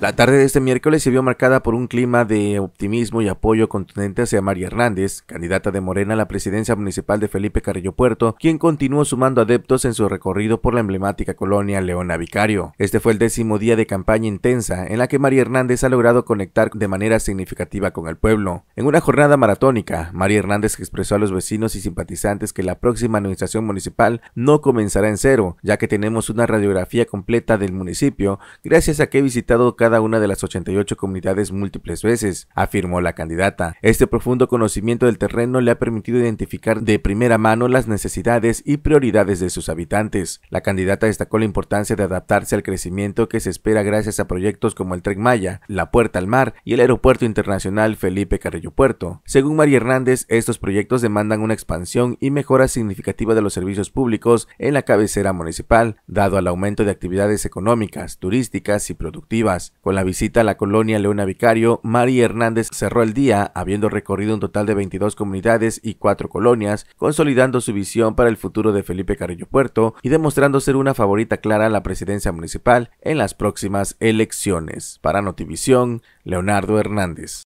La tarde de este miércoles se vio marcada por un clima de optimismo y apoyo contundente hacia María Hernández, candidata de Morena a la presidencia municipal de Felipe Carrillo Puerto, quien continuó sumando adeptos en su recorrido por la emblemática colonia Leona Vicario. Este fue el décimo día de campaña intensa en la que María Hernández ha logrado conectar de manera significativa con el pueblo. En una jornada maratónica, María Hernández expresó a los vecinos y simpatizantes que la próxima administración municipal no comenzará en cero, ya que tenemos una radiografía completa del municipio gracias a que he visitado cada una de las 88 comunidades múltiples veces, afirmó la candidata. Este profundo conocimiento del terreno le ha permitido identificar de primera mano las necesidades y prioridades de sus habitantes. La candidata destacó la importancia de adaptarse al crecimiento que se espera gracias a proyectos como el Tren Maya, la Puerta al Mar y el Aeropuerto Internacional Felipe Carrillo Puerto. Según María Hernández, estos proyectos demandan una expansión y mejora significativa de los servicios públicos en la cabecera municipal, dado al aumento de actividades económicas, turísticas y productivas. Con la visita a la colonia Leona Vicario, Mari Hernández cerró el día, habiendo recorrido un total de 22 comunidades y 4 colonias, consolidando su visión para el futuro de Felipe Carrillo Puerto y demostrando ser una favorita clara a la presidencia municipal en las próximas elecciones. Para Notivisión, Leonardo Hernández.